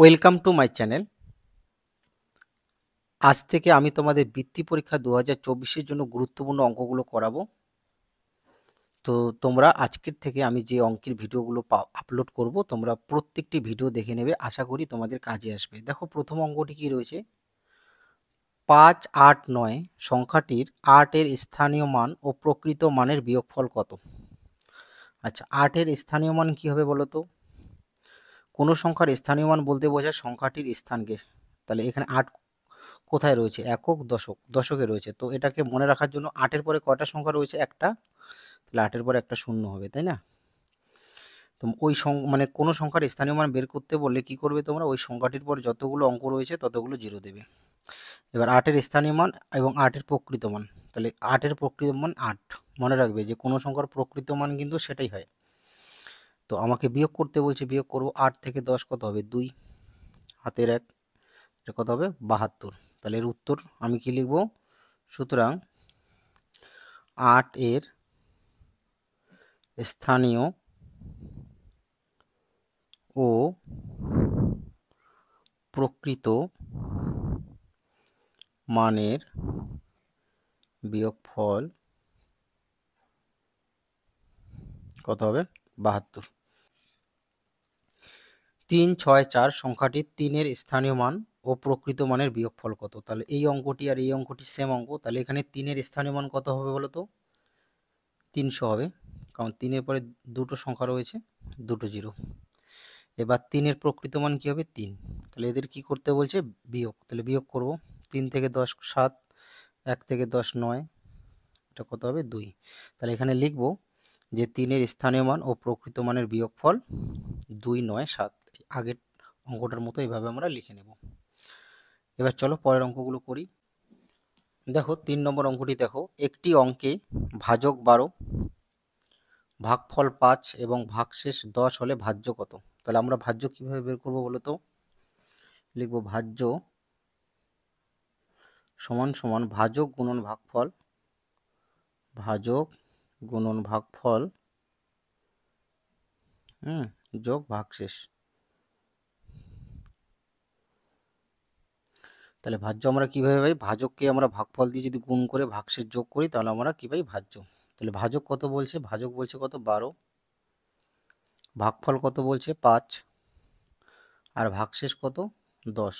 welcome to my channel আজ থেকে আমি তোমাদের বৃত্তি পরীক্ষা দু হাজার জন্য গুরুত্বপূর্ণ অঙ্কগুলো করাবো তো তোমরা আজকের থেকে আমি যে অঙ্কের ভিডিওগুলো আপলোড করব তোমরা প্রত্যেকটি ভিডিও দেখে নেবে আশা করি তোমাদের কাজে আসবে দেখো প্রথম অঙ্কটি কি রয়েছে পাঁচ আট নয় সংখ্যাটির আটের স্থানীয় মান ও প্রকৃত মানের বিয়োগফল কত আচ্ছা আটের স্থানীয় মান কি হবে বলো তো কোনো সংখ্যার স্থানীয় মান বলতে বোঝায় সংখ্যাটির স্থানকে তাহলে এখানে আট কোথায় রয়েছে একক দশক দশকে রয়েছে তো এটাকে মনে রাখার জন্য আটের পরে কয়টা সংখ্যা রয়েছে একটা তাহলে আটের পরে একটা শূন্য হবে তাই না তো ওই মানে কোনো সংখ্যার স্থানীয় মান বের করতে বললে কি করবে তোমরা ওই সংখ্যাটির পর যতগুলো অঙ্ক রয়েছে ততগুলো জিরো দেবে এবার আটের স্থানীয় মান এবং আটের প্রকৃত মান তাহলে আটের প্রকৃত মান আট মনে রাখবে যে কোনো সংখ্যার প্রকৃত মান কিন্তু সেটাই হয় তো আমাকে বিয়োগ করতে বলছে বিয়োগ করব আট থেকে দশ কত হবে দুই হাতের এক এটা কত হবে বাহাত্তর তাহলে এর উত্তর আমি কি লিখব সুতরাং আট এর স্থানীয় ও প্রকৃত মানের বিয়োগফল কত হবে বাহাত্তর তিন ছয় চার সংখ্যাটি তিনের স্থানীয় মান ও প্রকৃত মানের বিয়োগফল কত তাহলে এই অঙ্কটি আর এই অঙ্কটি সেম অঙ্ক তাহলে এখানে তিনের স্থানীয় মান কত হবে বলো তো তিনশো হবে কারণ তিনের পরে দুটো সংখ্যা রয়েছে দুটো জিরো এবার তিনের প্রকৃত মান কী হবে তিন তাহলে এদের কি করতে বলছে বিয়োগ তাহলে বিয়োগ করব তিন থেকে দশ সাত এক থেকে দশ নয় এটা কত হবে দুই তাহলে এখানে লিখবো যে তিনের স্থানীয় মান ও প্রকৃত মানের বিয়োগফল দুই নয় সাত আগের অঙ্কটার মতো এভাবে আমরা লিখে নেব এবার চলো পরের অঙ্কগুলো করি দেখো তিন নম্বর অঙ্কটি দেখো একটি অঙ্কে ভাজক বারো ভাগফল পাঁচ এবং ভাগশেষ দশ হলে ভাজ্য কত তাহলে আমরা ভাজ্য কিভাবে বের করবো বলো তো লিখবো ভাজ্য সমান সমান ভাজক গুণন ভাগফল ভাজক গুণন ভাগফল হুম যোগ ভাগশেষ তাহলে ভাজ্য আমরা কীভাবে পাই ভাজককে আমরা ভাগফল দিয়ে যদি গুণ করে ভাগশেষ যোগ করি তাহলে আমরা কী পাই ভাজ্য তাহলে ভাজক কত বলছে ভাজক বলছে কত বারো ভাগফল কত বলছে পাঁচ আর ভাগশেষ কত দশ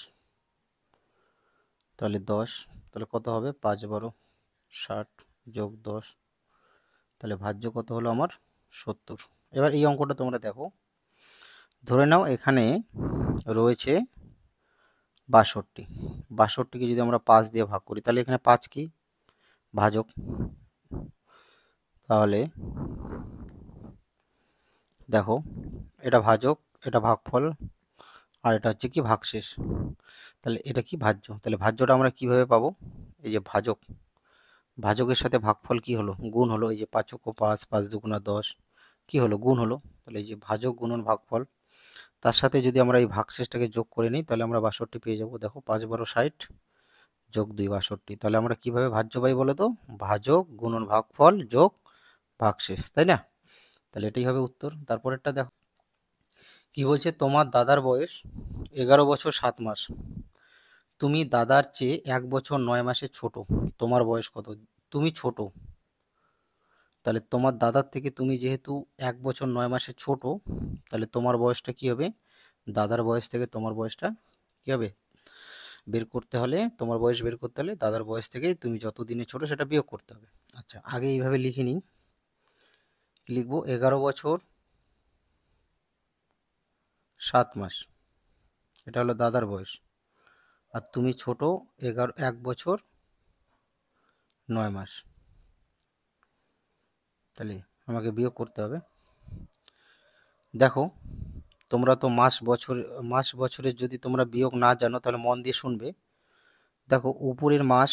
তাহলে দশ তাহলে কত হবে পাঁচ বারো ষাট যোগ দশ তাহলে ভাজ্য কত হলো আমার সত্তর এবার এই অঙ্কটা তোমরা দেখো ধরে নাও এখানে রয়েছে বাষট্টি বাষট্টিকে যদি আমরা পাঁচ দিয়ে ভাগ করি তাহলে এখানে পাঁচ কি ভাজক তাহলে দেখো এটা ভাজক এটা ভাগফল আর এটা হচ্ছে কি ভাগশেষ তাহলে এটা কি ভাজ্য তাহলে ভাজ্যটা আমরা কিভাবে পাবো এই যে ভাজক ভাজকের সাথে ভাগফল কি হলো গুণ হলো এই যে পাঁচক পাঁচ পাঁচ দুগুণা দশ কি হলো গুণ হলো তাহলে এই যে ভাজক গুণন ভাগফল তার সাথে যদি আমরা এই ভাগশেষটাকে যোগ করে নিই তাহলে আমরা বাষট্টি পেয়ে যাব দেখো পাঁচ বারো ষাট যোগ দুই বাষট্টি তাহলে আমরা কিভাবে ভাজ্য পাই বলো তো ভাজক গুণন ভাগফল যোগ ভাগশেষ তাই না তাহলে এটাই হবে উত্তর তারপরেরটা দেখো কি বলছে তোমার দাদার বয়স এগারো বছর সাত মাস তুমি দাদার চেয়ে এক বছর নয় মাসে ছোট তোমার বয়স কত তুমি ছোট তাহলে তোমার দাদার থেকে তুমি যেহেতু এক বছর নয় মাসে ছোট তাহলে তোমার বয়সটা কি হবে দাদার বয়স থেকে তোমার বয়সটা কি হবে বের করতে হলে তোমার বয়স বের করতে হলে দাদার বয়স থেকে তুমি যত দিনে ছোট সেটা বিয়োগ করতে হবে আচ্ছা আগে এইভাবে লিখে নিই লিখবো এগারো বছর সাত মাস এটা হলো দাদার বয়স আর তুমি ছোট এগারো এক বছর নয় মাস তাহলে আমাকে বিয়োগ করতে হবে দেখো তোমরা তো মাস বছর মাস বছরের যদি তোমরা বিয়োগ না জানো তাহলে মন দিয়ে শুনবে দেখো উপরের মাস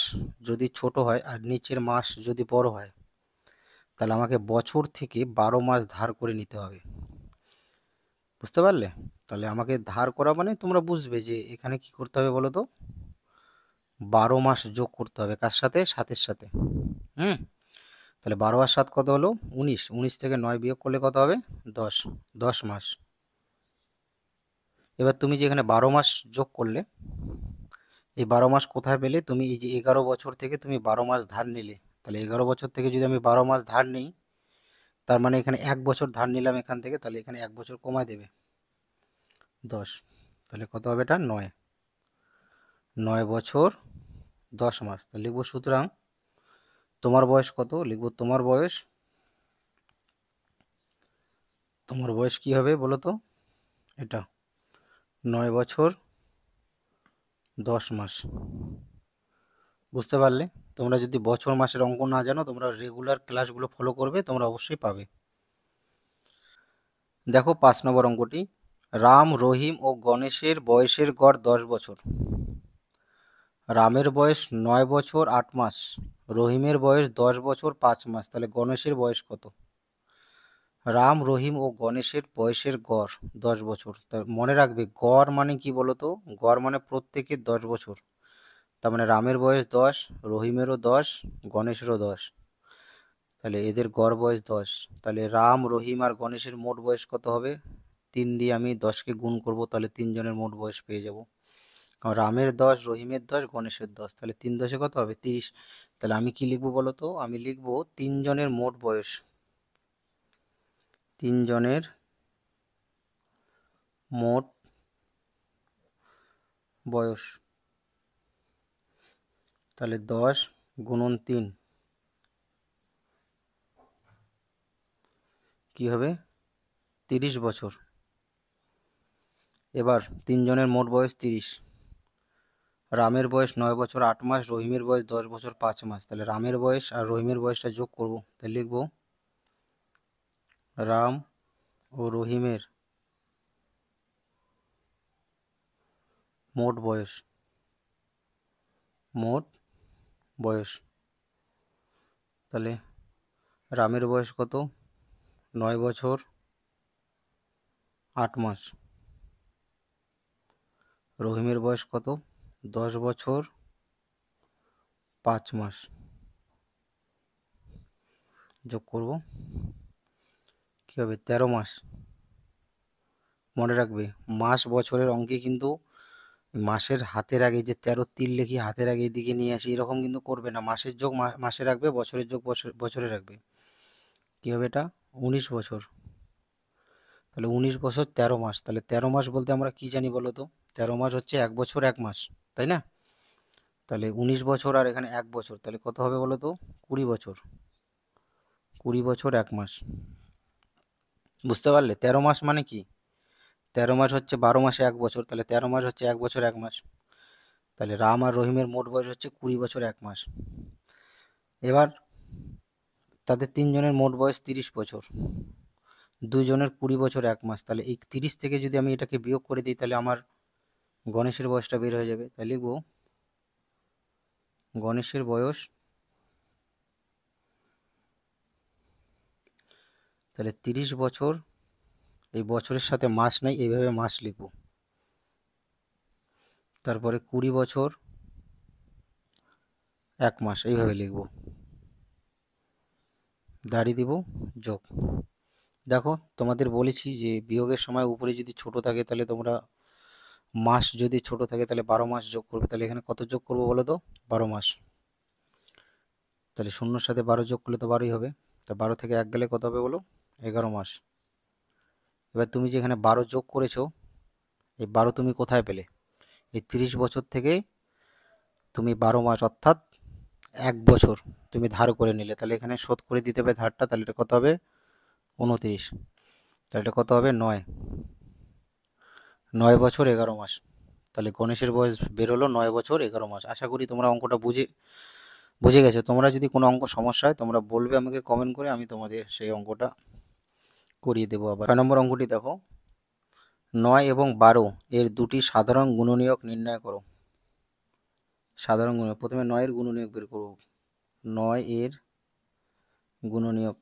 যদি ছোট হয় আর নিচের মাস যদি বড় হয় তাহলে আমাকে বছর থেকে বারো মাস ধার করে নিতে হবে বুঝতে পারলে তাহলে আমাকে ধার করা মানে তোমরা বুঝবে যে এখানে কি করতে হবে বলো তো বারো মাস যোগ করতে হবে কার সাথে সাতের সাথে হুম তাহলে বারো আর সাত কত হলো উনিশ উনিশ থেকে নয় বিয়োগ করলে কত হবে দশ দশ মাস এবার তুমি যে এখানে বারো মাস যোগ করলে এই বারো মাস কোথায় পেলে তুমি এই যে এগারো বছর থেকে তুমি বারো মাস ধার নিলে তাহলে এগারো বছর থেকে যদি আমি বারো মাস ধার নিই তার মানে এখানে এক বছর ধার নিলাম এখান থেকে তাহলে এখানে এক বছর কমায় দেবে দশ তাহলে কত হবে এটা নয় নয় বছর দশ মাস তো লিখব সুতরাং তোমার বয়স কত লিখবো তোমার বয়স তোমার বয়স কি হবে বলো তো এটা নয় বছর দশ মাস বুঝতে পারলে তোমরা যদি বছর মাসের অঙ্ক না জানো তোমরা রেগুলার ক্লাসগুলো ফলো করবে তোমরা অবশ্যই পাবে দেখো পাঁচ নম্বর অঙ্কটি রাম রহিম ও গণেশের বয়সের গড় দশ বছর রামের বয়স নয় বছর আট মাস রহিমের বয়স দশ বছর পাঁচ মাস তাহলে গণেশের বয়স কত রাম রহিম ও গণেশের বয়সের গড় দশ বছর তার মনে রাখবে গড় মানে কি বলতো গড় মানে প্রত্যেকের দশ বছর তার মানে রামের বয়স দশ রহিমেরও দশ গণেশেরও দশ তাহলে এদের গড় বয়স দশ তাহলে রাম রহিম আর গণেশের মোট বয়স কত হবে তিন দিয়ে আমি দশকে গুণ করব তাহলে তিনজনের মোট বয়স পেয়ে যাব কারণ রামের দশ রহিমের দশ গণেশের দশ তাহলে তিন দশে কত হবে তিরিশ তাহলে আমি কি লিখবো বলো তো আমি লিখবো তিনজনের মোট বয়স তিনজনের মোট বয়স তাহলে দশ গুণন তিন কী হবে তিরিশ বছর এবার তিনজনের মোট বয়স তিরিশ রামের বয়স নয় বছর আট মাস রহিমের বয়স দশ বছর পাঁচ মাস তাহলে রামের বয়স আর রহিমের বয়সটা যোগ করব তাহলে লিখব রাম ও রহিমের মোট বয়স মোট বয়স তাহলে রামের বয়স কত নয় বছর আট মাস রহিমের বয়স কত দশ বছর পাঁচ মাস যোগ করব কী হবে তেরো মাস মনে রাখবে মাস বছরের অঙ্কে কিন্তু মাসের হাতের আগে যে তেরো তিল লেখি হাতের আগে দিকে নিয়ে আসি এরকম কিন্তু করবে না মাসের যোগ মাসে রাখবে বছরের যোগ বছরে রাখবে কী হবে এটা উনিশ বছর তাহলে উনিশ বছর তেরো মাস তাহলে তেরো মাস বলতে আমরা কি জানি বলো তো তেরো মাস হচ্ছে এক বছর এক মাস তাই না তাহলে উনিশ বছর আর এখানে এক বছর তাহলে কত হবে বলো তো কুড়ি বছর কুড়ি বছর এক মাস বুঝতে পারলে তেরো মাস মানে কি তেরো মাস হচ্ছে বারো মাসে এক বছর তাহলে তেরো মাস হচ্ছে এক বছর এক মাস তাহলে রাম আর রহিমের মোট বয়স হচ্ছে কুড়ি বছর এক মাস এবার তাদের তিনজনের মোট বয়স তিরিশ বছর দুজনের কুড়ি বছর এক মাস তাহলে এই তিরিশ থেকে যদি আমি এটাকে বিয়োগ করে দিই তাহলে আমার গণেশের বয়সটা বের হয়ে যাবে তাই লিখব গণেশের বয়স তাহলে তিরিশ বছর এই বছরের সাথে মাস নেই এইভাবে মাস লিখব তারপরে কুড়ি বছর এক মাস এইভাবে লিখব দাড়ি দিব যোগ দেখো তোমাদের বলেছি যে বিয়োগের সময় উপরে যদি ছোট থাকে তাহলে তোমরা মাস যদি ছোট থাকে তাহলে বারো মাস যোগ করবে তাহলে এখানে কত যোগ করবো বলো তো বারো মাস তাহলে শূন্যর সাথে বারো যোগ করলে তো বারোই হবে তা বারো থেকে এক গেলে কত হবে বলো এগারো মাস এবার তুমি যে এখানে বারো যোগ করেছো এই বারো তুমি কোথায় পেলে এই তিরিশ বছর থেকে তুমি বারো মাস অর্থাৎ এক বছর তুমি ধার করে নিলে তাহলে এখানে শোধ করে দিতে হবে ধারটা তাহলে এটা কত হবে উনত্রিশ তাহলে এটা কত হবে নয় নয় বছর এগারো মাস তাহলে গণেশের বয়স বেরোলো নয় বছর এগারো মাস আশা করি তোমরা অঙ্কটা বুঝে বুঝে গেছো তোমরা যদি কোনো অঙ্ক সমস্যা হয় তোমরা বলবে আমাকে কমেন্ট করে আমি তোমাদের সেই অঙ্কটা করিয়ে দেবো আবার ছয় নম্বর অঙ্কটি দেখো নয় এবং বারো এর দুটি সাধারণ গুণনীয়ক নির্ণয় করো সাধারণ গুণ প্রথমে নয়ের গুণনীয়ক বের করব নয় এর গুণনীয়ক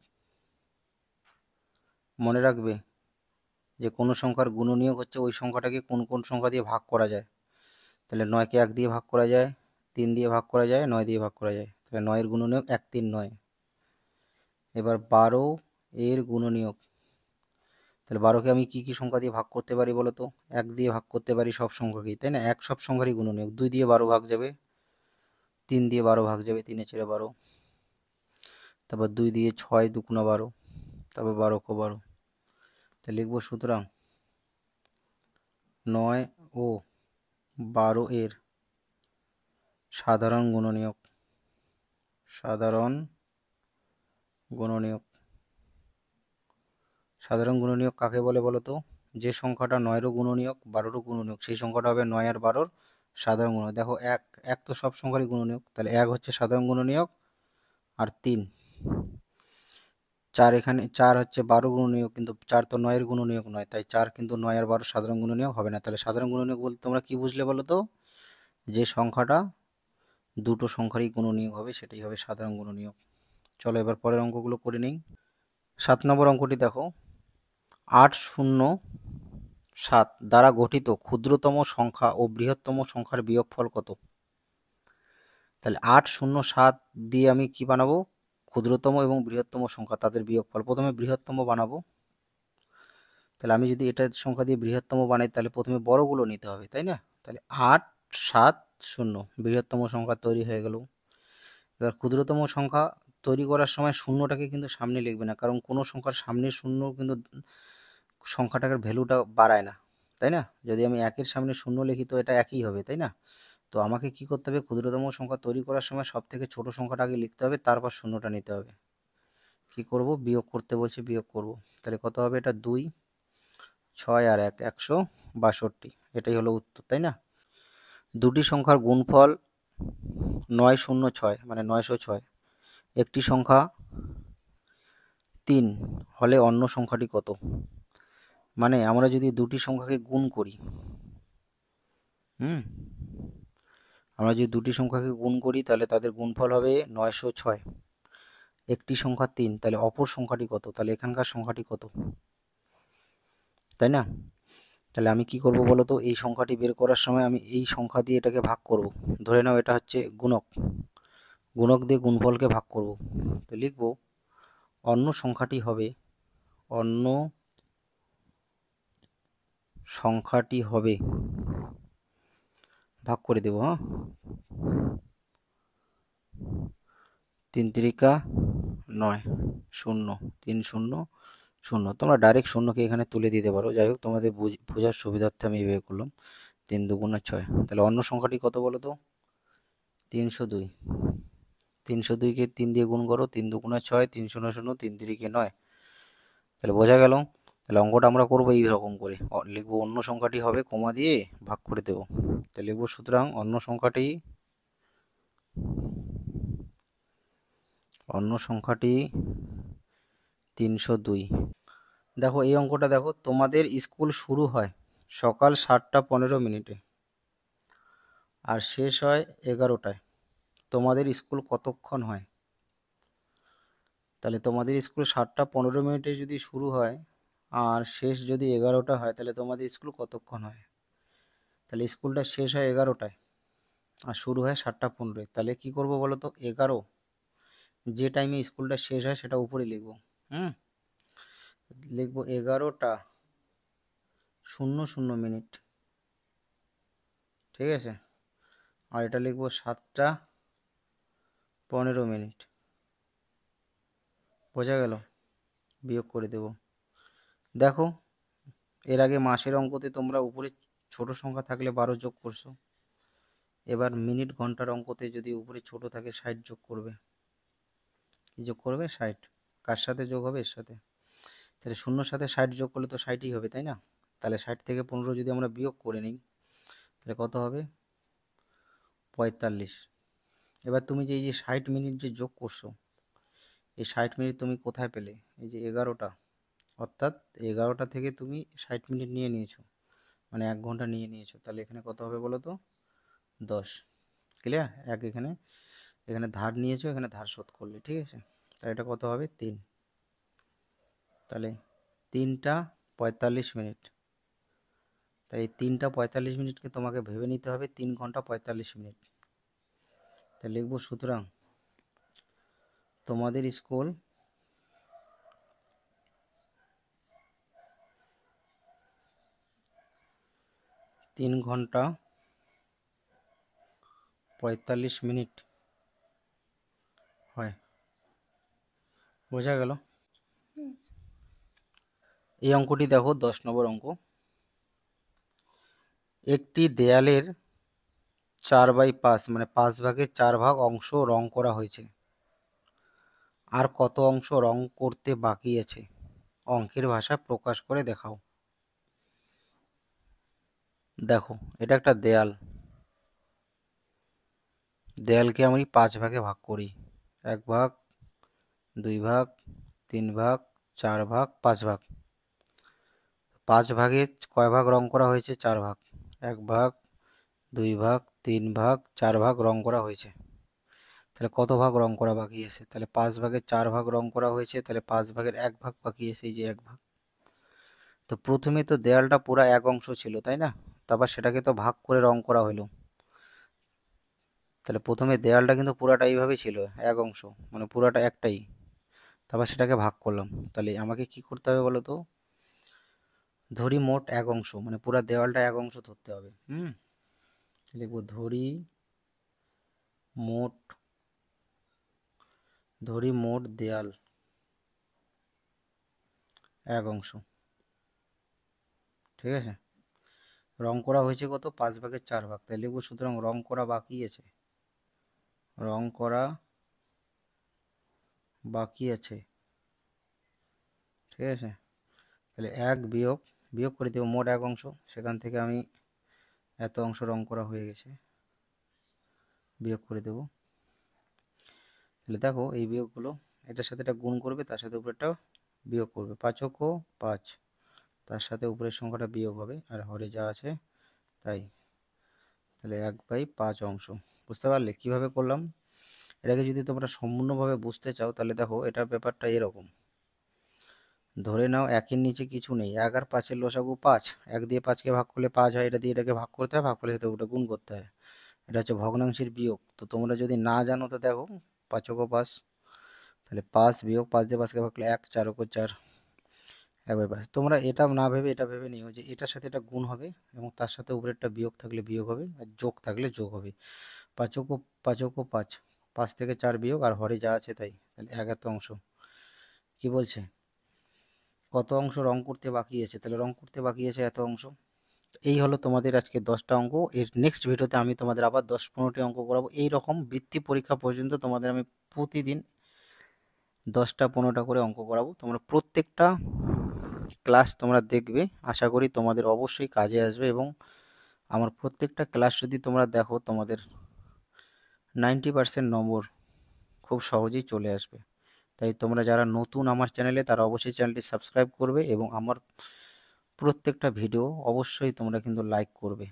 মনে রাখবে যে কোনো সংখ্যার গুণনীয়ক হচ্ছে ওই সংখ্যাটাকে কোন কোন সংখ্যা দিয়ে ভাগ করা যায় তাহলে নয়কে এক দিয়ে ভাগ করা যায় তিন দিয়ে ভাগ করা যায় নয় দিয়ে ভাগ করা যায় তাহলে নয়ের গুণনীয়ক এক তিন নয় এবার বারো এর গুণনীয়ক তাহলে বারোকে আমি কি কি সংখ্যা দিয়ে ভাগ করতে পারি বলো তো এক দিয়ে ভাগ করতে পারি সব সংখ্যাকেই তাই না এক সব সংখ্যারই গুণনীয়ক দুই দিয়ে বারো ভাগ যাবে তিন দিয়ে বারো ভাগ যাবে তিনে ছেড়ে বারো তারপর দুই দিয়ে ছয় দুকুনা বারো তারপর বারো কো বারো তা লিখব সুতরাং নয় ও বারো এর সাধারণ গুণনীয়ক সাধারণ গুণনীয়ক সাধারণ গুণনীয়ক কাকে বলে বলো তো যে সংখ্যাটা নয়েরও গুণনীয়ক বারোরও গুণনীয়ক সেই সংখ্যাটা হবে নয় আর বারোর সাধারণ গুণনীয়ক দেখো এক এক তো সব সংখ্যারই গুণনীয়ক তাহলে এক হচ্ছে সাধারণ গুণনীয়ক আর তিন চার এখানে চার হচ্ছে বারো গুণনীয় কিন্তু চার তো নয়ের গুণনীয়ক নয় তাই চার কিন্তু নয় আর বারো সাধারণ গুণনীয়ক হবে না তাহলে সাধারণ গুণনীয়ক বলতে তোমরা কি বুঝলে বলো তো যে সংখ্যাটা দুটো সংখ্যারই গুণনীয়ক হবে সেটাই হবে সাধারণ গুণনীয়ক চলো এবার পরের অঙ্কগুলো করে নিই সাত নম্বর অঙ্কটি দেখো আট শূন্য সাত দ্বারা গঠিত ক্ষুদ্রতম সংখ্যা ও বৃহত্তম সংখ্যার বিয়োগফল কত তাহলে আট শূন্য সাত দিয়ে আমি কি বানাবো ক্ষুদ্রতম এবং বৃহত্তম সংখ্যা তাদের বিয়োগফল প্রথমে বৃহত্তম বানাবো তাহলে আমি যদি এটার সংখ্যা দিয়ে বৃহত্তম বানাই তাহলে প্রথমে বড়গুলো নিতে হবে তাই না তাহলে আট সাত শূন্য বৃহত্তম সংখ্যা তৈরি হয়ে গেল এবার ক্ষুদ্রতম সংখ্যা তৈরি করার সময় শূন্যটাকে কিন্তু সামনে লিখবে না কারণ কোনো সংখ্যার সামনে শূন্য কিন্তু সংখ্যাটাকে ভ্যালুটা বাড়ায় না তাই না যদি আমি একের সামনে শূন্য লিখি তো এটা একই হবে তাই না তো আমাকে কি করতে হবে ক্ষুদ্রতম সংখ্যা তৈরি করার সময় সব থেকে ছোটো সংখ্যাটা আগে লিখতে হবে তারপর শূন্যটা নিতে হবে কি করব বিয়োগ করতে বলছে বিয়োগ করব তাহলে কত হবে এটা দুই ছয় আর এক একশো বাষট্টি এটাই হলো উত্তর তাই না দুটি সংখ্যার গুণফল নয় শূন্য ছয় মানে নয়শো ছয় একটি সংখ্যা তিন হলে অন্য সংখ্যাটি কত মানে আমরা যদি দুটি সংখ্যাকে গুণ করি হুম আমরা যদি দুটি সংখ্যাকে গুণ করি তাহলে তাদের গুণফল হবে নয়শো ছয় একটি সংখ্যা তিন তাহলে অপর সংখ্যাটি কত তাহলে এখানকার সংখ্যাটি কত তাই না তাহলে আমি কি করব বলো তো এই সংখ্যাটি বের করার সময় আমি এই সংখ্যা দিয়ে এটাকে ভাগ করব ধরে নাও এটা হচ্ছে গুণক গুণক দিয়ে গুণফলকে ভাগ করব তো লিখব অন্য সংখ্যাটি হবে অন্য সংখ্যাটি হবে ভাগ করে দেব হ্যাঁ তিন তিরিকা নয় শূন্য তিন শূন্য শূন্য তোমরা ডাইরেক্ট শূন্যকে এখানে তুলে দিতে পারো যাই হোক তোমাদের বোঝার সুবিধার্থে আমি এভাবে করলাম তিন দুগুণা ছয় তাহলে অন্য সংখ্যাটি কত বলো তো তিনশো দুই তিনশো দুইকে তিন দিয়ে গুণ করো তিন দুগুণা ছয় তিন শূন্য শূন্য তিন তিরিকে নয় তাহলে বোঝা গেল তাহলে অঙ্কটা আমরা করবো এইরকম করে লিখবো অন্য সংখ্যাটি হবে কমা দিয়ে ভাগ করে দেব তাহলে লিখবো সুতরাং অন্য সংখ্যাটি অন্য সংখ্যাটি তিনশো দুই দেখো এই অঙ্কটা দেখো তোমাদের স্কুল শুরু হয় সকাল সাতটা পনেরো মিনিটে আর শেষ হয় এগারোটায় তোমাদের স্কুল কতক্ষণ হয় তাহলে তোমাদের স্কুল সাতটা পনেরো মিনিটে যদি শুরু হয় আর শেষ যদি এগারোটা হয় তাহলে তোমাদের স্কুল কতক্ষণ হয় তাহলে স্কুলটা শেষ হয় এগারোটায় আর শুরু হয় সাতটা পনেরোয় তাহলে কি করব বলো তো এগারো যে টাইমে স্কুলটা শেষ হয় সেটা উপরে লিখবো হুম লিখবো এগারোটা শূন্য শূন্য মিনিট ঠিক আছে আর এটা লিখবো সাতটা পনেরো মিনিট বোঝা গেল বিয়োগ করে দেবো দেখো এর আগে মাসের অঙ্কতে তোমরা উপরে ছোট সংখ্যা থাকলে বারো যোগ করছো এবার মিনিট ঘন্টার অঙ্কতে যদি উপরে ছোট থাকে ষাট যোগ করবে কি যোগ করবে ষাট কার সাথে যোগ হবে এর সাথে তাহলে শূন্যর সাথে ষাট যোগ করলে তো ষাটই হবে তাই না তাহলে ষাট থেকে পনেরো যদি আমরা বিয়োগ করে নিই তাহলে কত হবে পঁয়তাল্লিশ এবার তুমি যে এই যে ষাট মিনিট যে যোগ করছো এই ষাট মিনিট তুমি কোথায় পেলে এই যে এগারোটা অর্থাৎ এগারোটা থেকে তুমি ষাট মিনিট নিয়ে নিয়েছো মানে এক ঘন্টা নিয়ে নিয়েছো তাহলে এখানে কত হবে বলো তো দশ ক্লিয়ার এক এখানে এখানে ধার নিয়েছো এখানে ধার শোধ করলে ঠিক আছে তাহলে এটা কত হবে তিন তাহলে তিনটা পঁয়তাল্লিশ মিনিট তাই এই তিনটা পঁয়তাল্লিশ মিনিটকে তোমাকে ভেবে নিতে হবে তিন ঘন্টা পঁয়তাল্লিশ মিনিট তাই লিখবো সুতরাং তোমাদের স্কুল তিন ঘন্টা পঁয়তাল্লিশ মিনিট হয় বোঝা গেল এই অঙ্কটি দেখো দশ নম্বর অঙ্ক একটি দেয়ালের চার বাই পাঁচ মানে পাঁচ ভাগের চার ভাগ অংশ রং করা হয়েছে আর কত অংশ রং করতে বাকি আছে অঙ্কের ভাষা প্রকাশ করে দেখাও দেখো এটা একটা দেয়াল দেয়ালকে আমি পাঁচ ভাগে ভাগ করি এক ভাগ দুই ভাগ তিন ভাগ চার ভাগ পাঁচ ভাগ পাঁচ ভাগে কয় ভাগ রং করা হয়েছে চার ভাগ এক ভাগ দুই ভাগ তিন ভাগ চার ভাগ রং করা হয়েছে তাহলে কত ভাগ রং করা বাকি আছে তাহলে পাঁচ ভাগের চার ভাগ রং করা হয়েছে তাহলে পাঁচ ভাগের এক ভাগ বাকি আছে এই যে এক ভাগ তো প্রথমে তো দেয়ালটা পুরো এক অংশ ছিল তাই না তারপর সেটাকে তো ভাগ করে রং করা হলো তাহলে প্রথমে দেয়ালটা কিন্তু পুরাটা এইভাবেই ছিল এক অংশ মানে পুরাটা একটাই তারপর সেটাকে ভাগ করলাম তাহলে আমাকে কি করতে হবে বলো তো ধরি মোট এক অংশ মানে পুরা দেওয়ালটা এক অংশ ধরতে হবে হুম লিখবো ধরি মোট ধরি মোট দেয়াল এক অংশ ঠিক আছে রং করা হয়েছে কত পাঁচ ভাগের চার ভাগ তাই লিখবো সুতরাং রং করা বাকি আছে রং করা বাকি আছে ঠিক আছে তাহলে এক বিয়োগ বিয়োগ করে দেবো মোট এক অংশ সেখান থেকে আমি এত অংশ রং করা হয়ে গেছে বিয়োগ করে দেব তাহলে দেখো এই বিয়োগগুলো এটার সাথে এটা গুণ করবে তার সাথে একটা বিয়োগ করবে পাঁচ অক্ষ পাঁচ তার সাথে উপরের সংখ্যাটা বিয়োগ হবে আর হরে যা আছে তাই তাহলে এক বাই পাঁচ অংশ বুঝতে পারলে কিভাবে করলাম এটাকে যদি তোমরা সম্পূর্ণভাবে বুঝতে চাও তাহলে দেখো এটার ব্যাপারটা এরকম ধরে নাও একের নিচে কিছু নেই এক আর পাঁচের লসাগু পাঁচ এক দিয়ে পাঁচকে ভাগ করলে পাঁচ হয় এটা দিয়ে এটাকে ভাগ করতে হয় ভাগ করলে সাথে ওটা গুণ করতে হয় এটা হচ্ছে ভগ্নাংশের বিয়োগ তো তোমরা যদি না জানো তো দেখো পাঁচকো পাঁচ তাহলে পাঁচ বিয়োগ পাঁচ দিয়ে পাঁচকে ভাগ করলে এক চারকও চার একবার ব্যাস তোমরা এটা না ভেবে এটা ভেবে নিও যে এটার সাথে এটা গুণ হবে এবং তার সাথে উপরেরটা বিয়োগ থাকলে বিয়োগ হবে আর যোগ থাকলে যোগ হবে পাঁচকো পাঁচকো পাঁচ পাঁচ থেকে চার বিয়োগ আর হরে যা আছে তাই তাহলে এত অংশ কি বলছে কত অংশ রং করতে বাকি আছে তাহলে রং করতে বাকি আছে এত অংশ এই হলো তোমাদের আজকে দশটা অঙ্ক এর নেক্সট ভিডিওতে আমি তোমাদের আবার দশ পনেরোটি অঙ্ক করাবো এই রকম বৃত্তি পরীক্ষা পর্যন্ত তোমাদের আমি প্রতিদিন দশটা পনেরোটা করে অঙ্ক করাবো তোমরা প্রত্যেকটা ক্লাস তোমরা দেখবে আশা করি তোমাদের অবশ্যই কাজে আসবে এবং আমার প্রত্যেকটা ক্লাস যদি তোমরা দেখো তোমাদের নাইনটি পারসেন্ট নম্বর খুব সহজেই চলে আসবে তাই তোমরা যারা নতুন আমার চ্যানেলে তারা অবশ্যই চ্যানেলটি সাবস্ক্রাইব করবে এবং আমার প্রত্যেকটা ভিডিও অবশ্যই তোমরা কিন্তু লাইক করবে